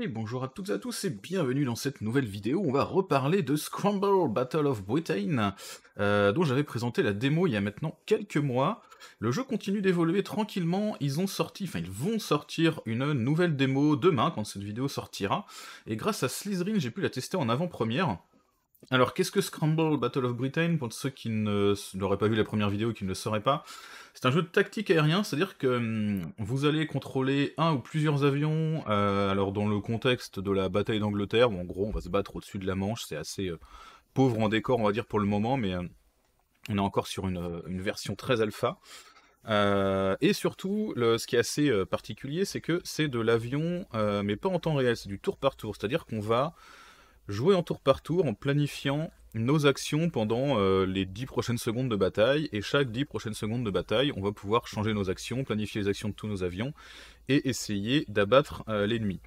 Et bonjour à toutes et à tous et bienvenue dans cette nouvelle vidéo. On va reparler de Scramble Battle of Britain, euh, dont j'avais présenté la démo il y a maintenant quelques mois. Le jeu continue d'évoluer tranquillement, ils ont sorti, enfin ils vont sortir une nouvelle démo demain quand cette vidéo sortira, et grâce à Slytherin j'ai pu la tester en avant-première. Alors, qu'est-ce que Scramble Battle of Britain, pour ceux qui n'auraient pas vu la première vidéo et qui ne le sauraient pas C'est un jeu de tactique aérien, c'est-à-dire que hmm, vous allez contrôler un ou plusieurs avions, euh, alors dans le contexte de la bataille d'Angleterre, où en gros on va se battre au-dessus de la Manche, c'est assez euh, pauvre en décor, on va dire, pour le moment, mais euh, on est encore sur une, version très alpha. et surtout, ce qui est assez particulier, c'est que c'est de l'avion, mais pas en temps réel, c'est du tour par tour. C'est-à-dire qu'on va jouer en tour par tour en planifiant nos actions pendant euh, les 10 prochaines secondes de bataille. Et chaque 10 prochaines secondes de bataille, on va pouvoir changer nos actions, planifier les actions de tous nos avions et essayer d'abattre euh, l'ennemi.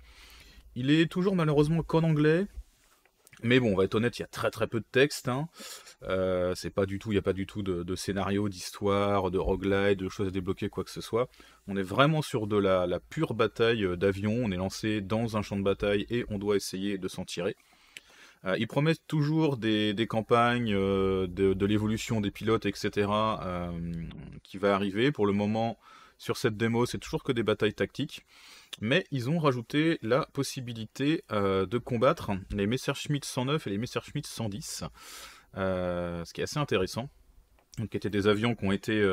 Il est toujours malheureusement qu'en anglais. Mais bon, on va être honnête, il y a très très peu de texte. Hein. Euh, c'est pas du tout, il n'y a pas du tout de, scénario, d'histoire, de roguelite, de choses à débloquer, quoi que ce soit. On est vraiment sur de la pure bataille d'avion. On est lancé dans un champ de bataille et on doit essayer de s'en tirer. Euh, ils promettent toujours des, campagnes euh, de, l'évolution des pilotes, etc., euh, qui va arriver. Pour le moment, sur cette démo, c'est toujours que des batailles tactiques. Mais ils ont rajouté la possibilité de combattre les Messerschmitt 109 et les Messerschmitt 110, ce qui est assez intéressant qui étaient des avions qui ont été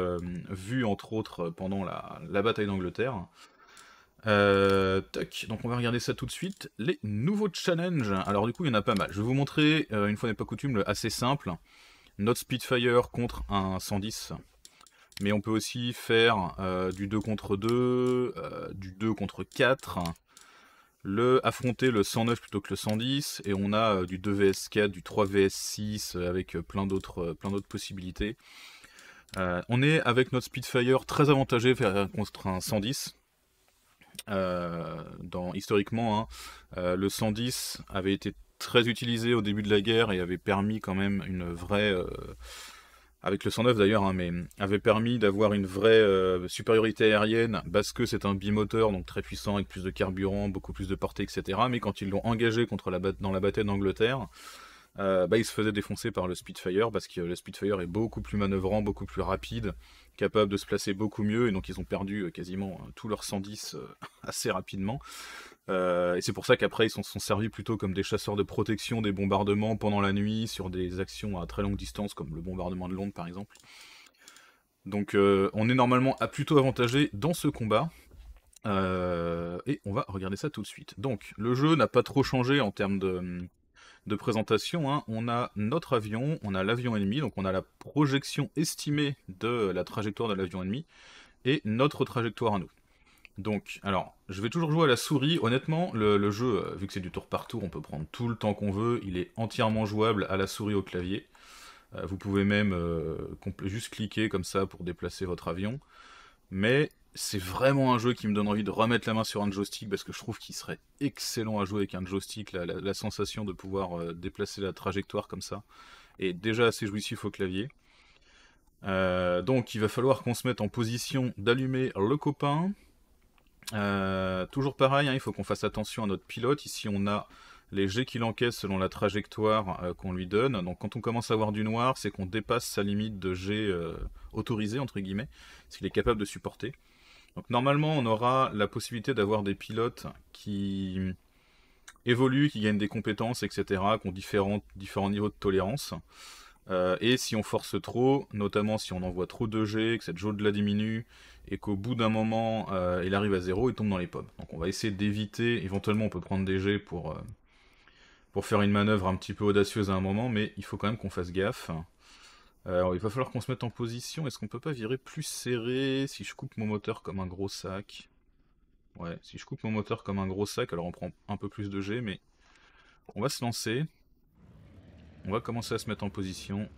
vus entre autres pendant la bataille d'Angleterre. Euh, donc on va regarder ça tout de suite. Les nouveaux challenges. Alors du coup, il y en a pas mal. Je vais vous montrer, euh, une fois n'est pas coutume, le assez simple. Notre speedfire contre un 110. Mais on peut aussi faire euh, du 2 contre 2, du 2 contre 4, le affronter le 109 plutôt que le 110, et on a du 2 vs 4, du 3 vs 6, avec plein d'autres possibilités. on est avec notre speedfire très avantagé contre un 110, euh, dans, historiquement, hein, euh, le 110 avait été très utilisé au début de la guerre et avait permis quand même une vraie euh, avec le 109 d'ailleurs, hein, mais avait permis d'avoir une vraie supériorité aérienne parce que c'est un bimoteur, donc très puissant, avec plus de carburant, beaucoup plus de portée, etc. Mais quand ils l'ont engagé contre la dans la bataille d'Angleterre, ils euh, bah, il se faisait défoncer par le Spitfire parce que le Spitfire est beaucoup plus manœuvrant, beaucoup plus rapide, capable de se placer beaucoup mieux, et donc ils ont perdu euh, quasiment tous leurs 110 assez rapidement. Euh, et c'est pour ça qu'après ils se sont servis plutôt comme des chasseurs de protection des bombardements pendant la nuit sur des actions à très longue distance comme le bombardement de Londres par exemple. Donc on est normalement à plutôt avantagé dans ce combat. et on va regarder ça tout de suite. Donc le jeu n'a pas trop changé en termes de hum, de présentation, hein. on a notre avion, on a l'avion ennemi, donc on a la projection estimée de la trajectoire de l'avion ennemi et notre trajectoire à nous. Donc, alors, je vais toujours jouer à la souris. Honnêtement, le, jeu, euh, vu que c'est du tour par tour, on peut prendre tout le temps qu'on veut. Il est entièrement jouable à la souris au clavier. Euh, vous pouvez même euh, juste cliquer comme ça pour déplacer votre avion. Mais c'est vraiment un jeu qui me donne envie de remettre la main sur un joystick parce que je trouve qu'il serait excellent à jouer avec un joystick. La, sensation de pouvoir euh, déplacer la trajectoire comme ça est déjà assez jouissif au clavier. Euh, donc il va falloir qu'on se mette en position d'allumer le copain. Euh, toujours pareil, hein, il faut qu'on fasse attention à notre pilote. Ici on a les jets qu'il encaisse selon la trajectoire qu'on lui donne. Donc quand on commence à voir du noir, c'est qu'on dépasse sa limite de jets autorisé, entre guillemets, ce qu'il est capable de supporter. Donc normalement, on aura la possibilité d'avoir des pilotes qui évoluent, qui gagnent des compétences, etc., qui ont différents, niveaux de tolérance. Euh, et si on force trop, notamment si on envoie trop de G, que cette jauge la diminue, et qu'au bout d'un moment, euh, il arrive à zéro, il tombe dans les pommes. Donc on va essayer d'éviter, éventuellement on peut prendre des G pour, euh, pour faire une manœuvre un petit peu audacieuse à un moment, mais il faut quand même qu'on fasse gaffe. Euh, alors, il va falloir qu'on se mette en position. Est-ce qu'on peut pas virer plus serré si je coupe mon moteur comme un gros sac Ouais, si je coupe mon moteur comme un gros sac, alors on prend un peu plus de G, mais on va se lancer. On va commencer à se mettre en position.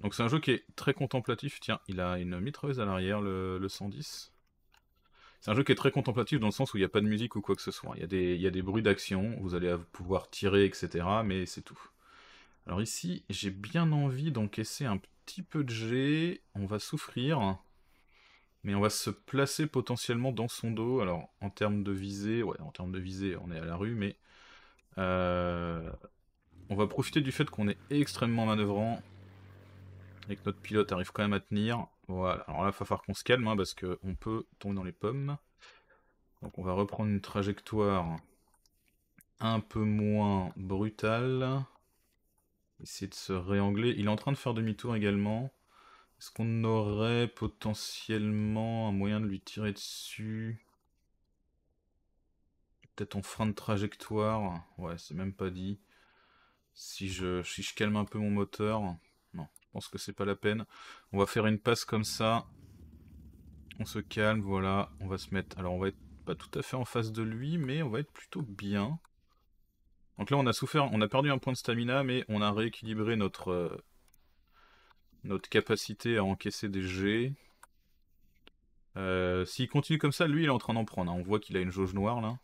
Donc c'est un jeu qui est très contemplatif. Tiens, il a une mitrailleuse à l'arrière, le, 110. C'est un jeu qui est très contemplatif dans le sens où il n'y a pas de musique ou quoi que ce soit. il y a des bruits d'action, vous allez pouvoir tirer, etc. Mais c'est tout. Alors ici, j'ai bien envie d'encaisser un petit peu de G. On va souffrir. Mais on va se placer potentiellement dans son dos. Alors, en termes de visée, ouais, en termes de visée, on est à la rue, mais... Euh, on va profiter du fait qu'on est extrêmement manœuvrant. Et que notre pilote arrive quand même à tenir. Voilà. Alors là, il va falloir qu'on se calme, hein, parce qu'on peut tomber dans les pommes. Donc on va reprendre une trajectoire un peu moins brutale. Essayer de se réangler. Il est en train de faire demi-tour également. Est-ce qu'on aurait potentiellement un moyen de lui tirer dessus Peut-être en frein de trajectoire. Ouais, c'est même pas dit. Si je, si je calme un peu mon moteur. Non, je pense que c'est pas la peine. On va faire une passe comme ça. On se calme, voilà. On va se mettre... Alors on va être pas tout à fait en face de lui, mais on va être plutôt bien. Donc là, on a souffert, on a perdu un point de stamina, mais on a rééquilibré notre, euh, notre capacité à encaisser des jets. Euh, s'il continue comme ça, lui, il est en train d'en prendre. Hein. On voit qu'il a une jauge noire, là.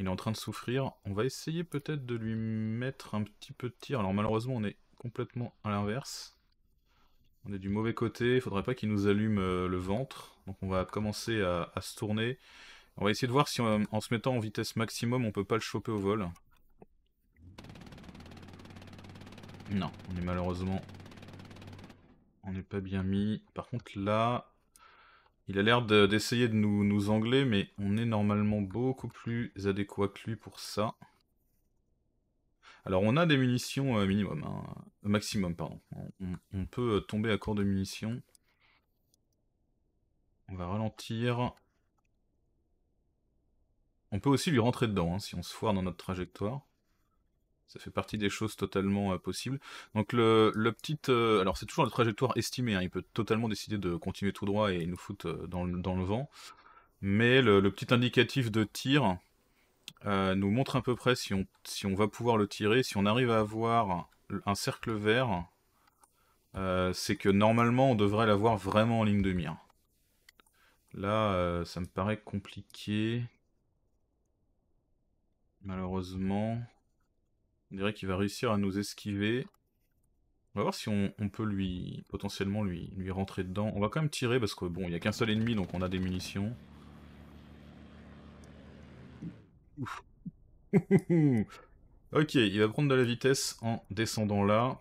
Il est en train de souffrir. On va essayer peut-être de lui mettre un petit peu de tir. Alors malheureusement, on est complètement à l'inverse. On est du mauvais côté, il faudrait pas qu'il nous allume euh, le ventre. Donc on va commencer à, se tourner. On va essayer de voir si en se mettant en vitesse maximum, on peut pas le choper au vol. Non, on est malheureusement... On n'est pas bien mis. Par contre, là... Il a l'air d'essayer de, nous, nous, angler, mais on est normalement beaucoup plus adéquat que lui pour ça. Alors on a des munitions euh, minimum, hein, maximum pardon. On, peut euh, tomber à court de munitions. On va ralentir. On peut aussi lui rentrer dedans hein, si on se foire dans notre trajectoire ça fait partie des choses totalement euh, possibles. Donc le, petit, euh, alors c'est toujours la trajectoire estimée. Hein. il peut totalement décider de continuer tout droit et nous foutre euh, dans, le, vent. Mais le, petit indicatif de tir nous montre à peu près si on va pouvoir le tirer. Si on arrive à avoir un cercle vert, c'est que normalement on devrait l'avoir vraiment en ligne de mire. Là, ça me paraît compliqué. Malheureusement. On dirait qu'il va réussir à nous esquiver. On va voir si on, peut lui potentiellement lui, lui rentrer dedans. On va quand même tirer parce que bon, il n'y a qu'un seul ennemi donc on a des munitions. Ouf. ok, il va prendre de la vitesse en descendant là.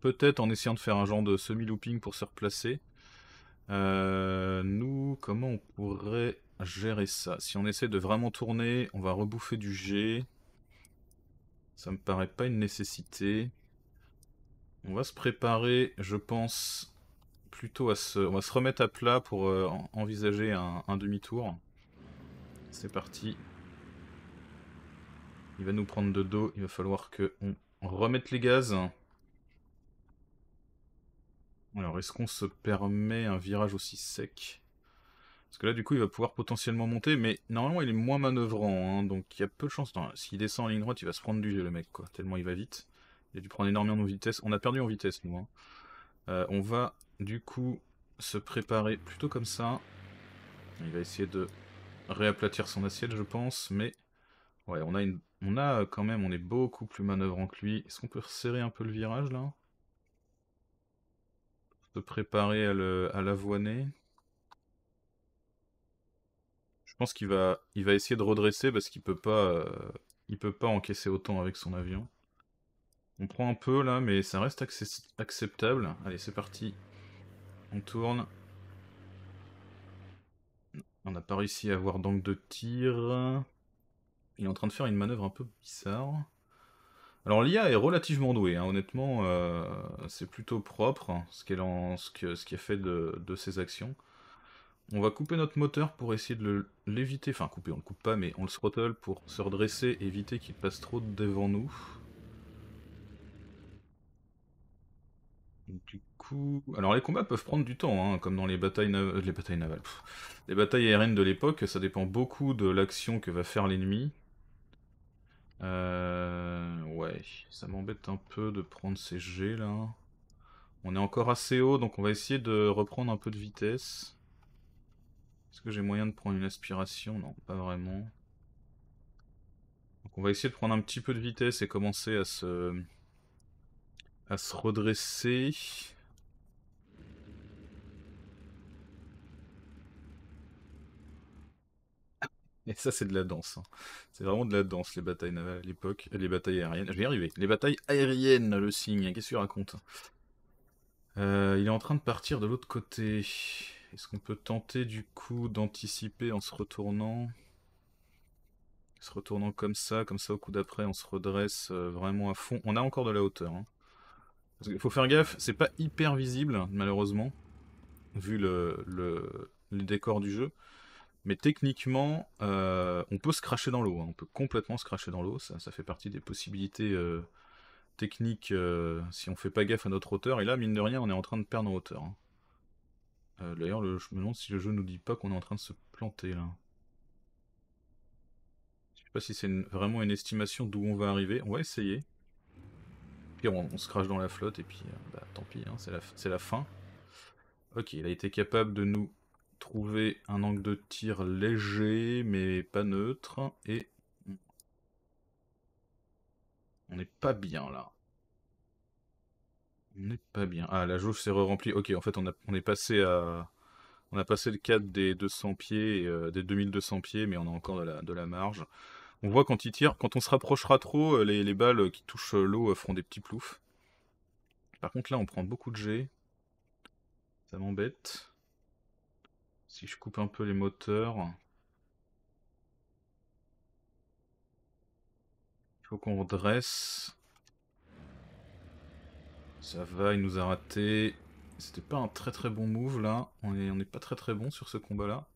Peut-être en essayant de faire un genre de semi-looping pour se replacer. Euh, nous, comment on pourrait gérer ça Si on essaie de vraiment tourner, on va rebouffer du G. Ça me paraît pas une nécessité. On va se préparer, je pense, plutôt à se... On va se remettre à plat pour euh, envisager un, demi-tour. C'est parti. Il va nous prendre de dos, il va falloir qu'on remette les gaz. Alors, est-ce qu'on se permet un virage aussi sec parce que là, du coup, il va pouvoir potentiellement monter, mais normalement, il est moins manœuvrant, hein, donc il y a peu de chance. S'il descend en ligne droite, il va se prendre du jeu, le mec, quoi, tellement il va vite. Il a dû prendre énormément de vitesse. On a perdu en vitesse, nous. Hein. Euh, on va, du coup, se préparer plutôt comme ça. Il va essayer de réaplatir son assiette, je pense, mais... Ouais, on a, une... on a euh, quand même, on est beaucoup plus manœuvrant que lui. Est-ce qu'on peut resserrer un peu le virage, là Se préparer à l'avoiner. Je pense qu'il va, il va essayer de redresser parce qu'il peut pas, euh, il peut pas encaisser autant avec son avion. On prend un peu là, mais ça reste acceptable. Allez, c'est parti. On tourne. On n'a pas réussi à avoir d'angle de tir. Il est en train de faire une manœuvre un peu bizarre. Alors l'IA est relativement douée, hein. honnêtement, euh, c'est plutôt propre hein, ce qu'elle ce a fait de ses actions. On va couper notre moteur pour essayer de l'éviter. Enfin, couper, on le coupe pas, mais on le throttle pour se redresser, éviter qu'il passe trop devant nous. Du coup... Alors les combats peuvent prendre du temps, hein, comme dans les batailles, les batailles navales. Les batailles aériennes de l'époque, ça dépend beaucoup de l'action que va faire l'ennemi. Euh... Ouais, ça m'embête un peu de prendre ces G là. On est encore assez haut, donc on va essayer de reprendre un peu de vitesse. Est-ce que j'ai moyen de prendre une aspiration Non, pas vraiment. Donc on va essayer de prendre un petit peu de vitesse et commencer à se... à se redresser. Et ça, c'est de la danse. Hein. C'est vraiment de la danse, les batailles navales à l'époque. Euh, les batailles aériennes. Je vais y arriver. Les batailles aériennes, le signe. Qu'est-ce qu'il raconte euh, Il est en train de partir de l'autre côté. Est-ce qu'on peut tenter du coup d'anticiper en se retournant Se retournant comme ça, comme ça au coup d'après, on se redresse euh, vraiment à fond. On a encore de la hauteur. Hein. il faut faire gaffe, c'est pas hyper visible malheureusement, vu le, décor du jeu. Mais techniquement, euh, on peut se cracher dans l'eau. Hein. On peut complètement se cracher dans l'eau. Ça, fait partie des possibilités euh, techniques si on fait pas gaffe à notre hauteur. Et là, mine de rien, on est en train de perdre en hauteur. Hein. Euh, d'ailleurs, je me demande si le jeu nous dit pas qu'on est en train de se planter là. Je sais pas si c'est vraiment une estimation d'où on va arriver. On va essayer. Puis on, se crache dans la flotte et puis euh, bah, tant pis, hein, c'est la fin. Ok, il a été capable de nous trouver un angle de tir léger mais pas neutre et on n'est pas bien là. On n'est pas bien. Ah, la jauge s'est re-remplie. Ok, en fait, on, a, est passé à. On a passé le cadre des 200 pieds, euh, des 2200 pieds, mais on a encore de la, marge. On voit quand il tire, quand on se rapprochera trop, euh, les, les balles qui touchent euh, l'eau feront des petits ploufs. Par contre, là, on prend beaucoup de jets. Ça m'embête. Si je coupe un peu les moteurs. Il faut qu'on redresse. Ça va, il nous a raté. C'était pas un très très bon move là. On est, on est pas très très bon sur ce combat là.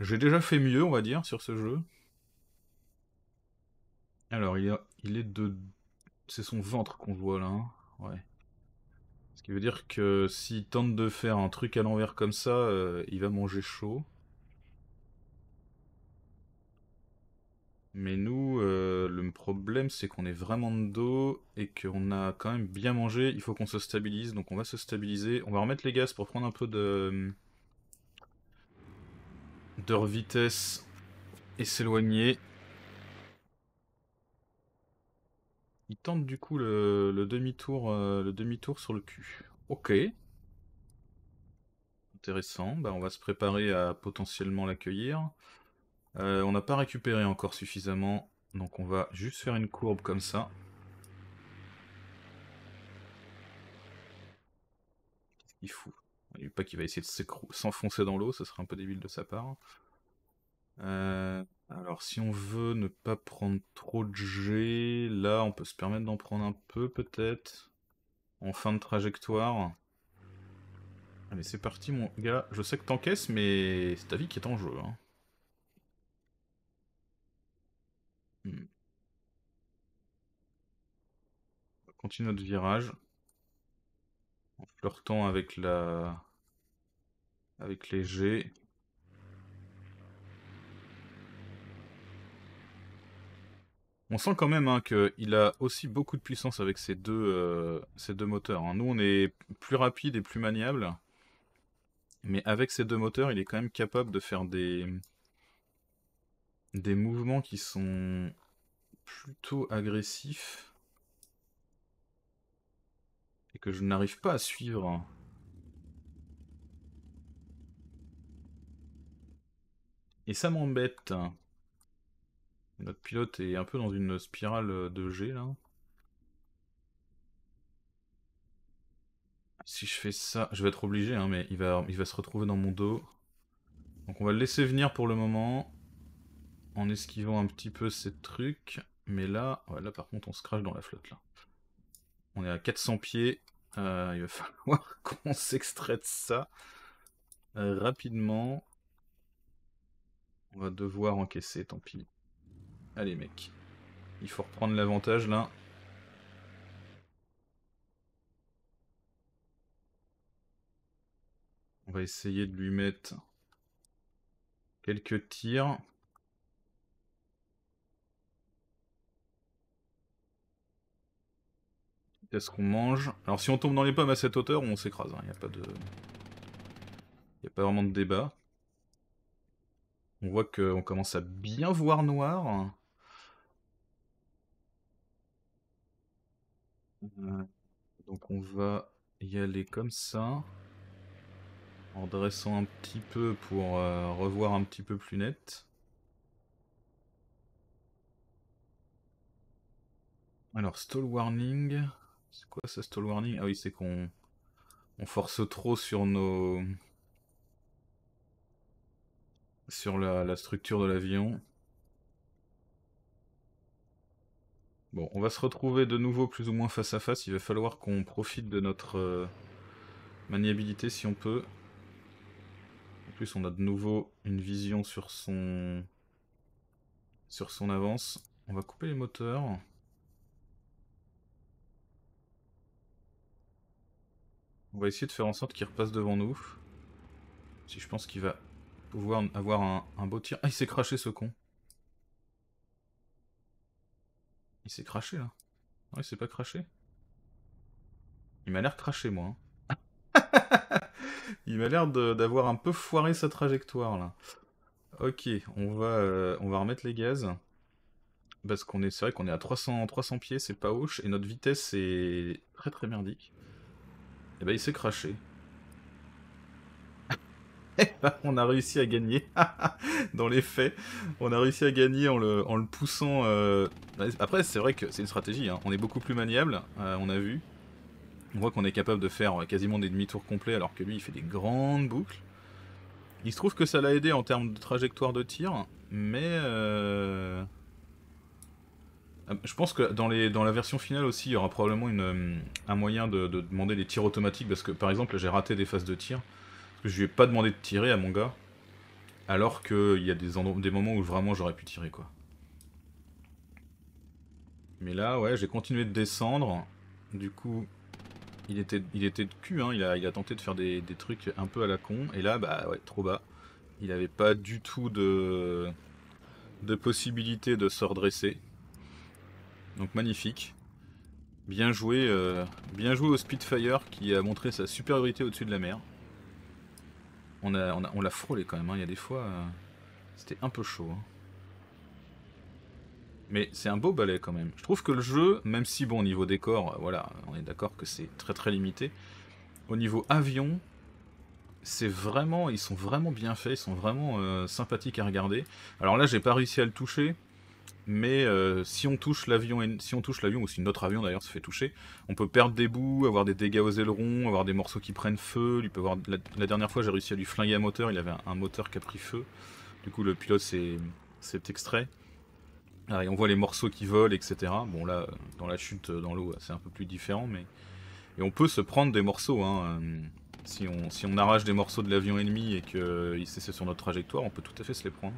J'ai déjà fait mieux, on va dire, sur ce jeu. Alors, il, il est de... C'est son ventre qu'on voit là. Hein. Ouais. Ce qui veut dire que s'il tente de faire un truc à l'envers comme ça, euh, il va manger chaud. Mais nous, euh, le problème, c'est qu'on est vraiment de dos et qu'on a quand même bien mangé. Il faut qu'on se stabilise, donc on va se stabiliser. On va remettre les gaz pour prendre un peu de... de vitesse et s'éloigner. Il tente du coup le, demi-tour euh, le demi-tour sur le cul. Ok. Intéressant. Bah, on va se préparer à potentiellement l'accueillir. Euh, on n'a pas récupéré encore suffisamment, donc on va juste faire une courbe comme ça. Qu'est-ce qu'il fout pas qu'il va essayer de s'enfoncer dans l'eau, ce serait un peu débile de sa part. Euh, alors si on veut ne pas prendre trop de G, là on peut se permettre d'en prendre un peu peut-être. En fin de trajectoire. Allez c'est parti mon gars, je sais que t'encaisses mais c'est ta vie qui est en jeu. Hein. Mmh. On continue notre virage en flirtant avec la avec les G. On sent quand même hein, qu'il a aussi beaucoup de puissance avec ces deux, euh, deux moteurs. Hein. Nous, on est plus rapide et plus maniable. Mais avec ces deux moteurs, il est quand même capable de faire des, des mouvements qui sont plutôt agressifs et que je n'arrive pas à suivre. Et ça m'embête. Notre pilote est un peu dans une spirale de G là. Si je fais ça, je vais être obligé, hein, mais il va, il va se retrouver dans mon dos. Donc on va le laisser venir pour le moment en esquivant un petit peu ces trucs. Mais là, là par contre, on se crache dans la flotte. Là. On est à 400 pieds. Euh, il va falloir qu'on s'extrait de ça euh, rapidement. On va devoir encaisser, tant pis. Allez, mec. Il faut reprendre l'avantage là. On va essayer de lui mettre quelques tirs. Qu'est-ce qu'on mange Alors si on tombe dans les pommes à cette hauteur, on s'écrase. Hein. Il n'y a pas de... Il a pas vraiment de débat. On voit qu'on commence à bien voir noir. Euh, donc on va y aller comme ça. En dressant un petit peu pour euh, revoir un petit peu plus net. Alors, stall warning. C'est quoi ça, stall warning Ah oui, c'est qu'on force trop sur nos sur la, structure de l'avion. Bon, on va se retrouver de nouveau plus ou moins face à face. Il va falloir qu'on profite de notre euh, maniabilité si on peut. En plus, on a de nouveau une vision sur son sur son avance. On va couper les moteurs. On va essayer de faire en sorte qu'il repasse devant nous. Si je pense qu'il va pouvoir avoir un, beau tir. Ah, il s'est craché ce con. Il s'est craché là. Non, ah, il s'est pas craché. Il m'a l'air craché moi. Hein. il m'a l'air d'avoir un peu foiré sa trajectoire là. Ok, on va, euh, on va remettre les gaz. Parce qu'on est, c'est vrai qu'on est à 300, 300 pieds, c'est pas hoche, et notre vitesse est très très merdique. Et eh bah ben, il s'est craché. Eh ben, on a réussi à gagner. Dans les faits, on a réussi à gagner en le, en le poussant. Euh, après, c'est vrai que c'est une stratégie. Hein. On est beaucoup plus maniable, euh, on a vu. On voit qu'on est capable de faire quasiment des demi-tours complets alors que lui, il fait des grandes boucles. Il se trouve que ça l'a aidé en termes de trajectoire de tir, mais... Euh, euh, je pense que dans, dans la version finale aussi, il y aura probablement euh, un moyen de, demander des tirs automatiques, parce que par exemple, j'ai raté des phases de tir, parce que je lui ai pas demandé de tirer à mon gars, alors qu'il y a des, des moments où vraiment j'aurais pu tirer, quoi. Mais là, ouais, j'ai continué de descendre, du coup, il était, il était de cul, hein. il, a, tenté de faire des, trucs un peu à la con, et là, bah ouais, trop bas. Il n'avait pas du tout de, de possibilité de se redresser. Donc magnifique. Bien joué, euh, bien joué au Spitfire qui a montré sa supériorité au-dessus de la mer. On on, l'a frôlé quand même, hein. il y a des fois... Euh, c'était un peu chaud. Hein. Mais c'est un beau balai quand même. Je trouve que le jeu, même si bon, au niveau décor, euh, voilà, on est d'accord que c'est très très limité. Au niveau avion, c'est vraiment, ils sont vraiment bien faits, ils sont vraiment sympathiques à regarder. Alors là, j'ai pas réussi à le toucher, mais euh, si on touche l'avion, si on touche l'avion ou si notre avion d'ailleurs se fait toucher, on peut perdre des bouts, avoir des dégâts aux ailerons, avoir des morceaux qui prennent feu. peut avoir... la, dernière fois, j'ai réussi à lui flinguer un moteur. Il avait un, moteur qui a pris feu. Du coup, le pilote s'est, extrait. Ah, on voit les morceaux qui volent, etc. Bon là, dans la chute, dans l'eau, c'est un peu plus différent, mais et on peut se prendre des morceaux. Hein, euh, si on, si on arrache des morceaux de l'avion ennemi et qu'il cessent sur notre trajectoire, on peut tout à fait se les prendre.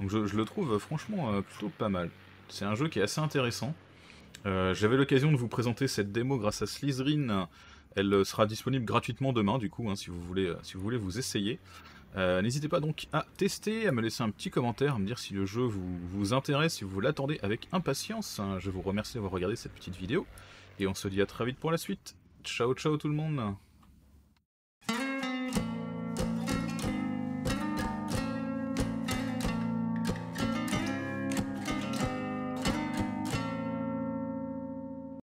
Donc je, le trouve euh, franchement euh, plutôt pas mal. C'est un jeu qui est assez intéressant. Euh, j'avais l'occasion de vous présenter cette démo grâce à Slytherin. Elle sera disponible gratuitement demain, du coup, hein, si, vous voulez, si vous voulez vous essayer. N'hésitez pas donc à tester, à me laisser un petit commentaire, à me dire si le jeu vous, vous intéresse, si vous l'attendez avec impatience. Hein. Je vous remercie d'avoir regardé cette petite vidéo, et on se dit à très vite pour la suite. Ciao ciao tout le monde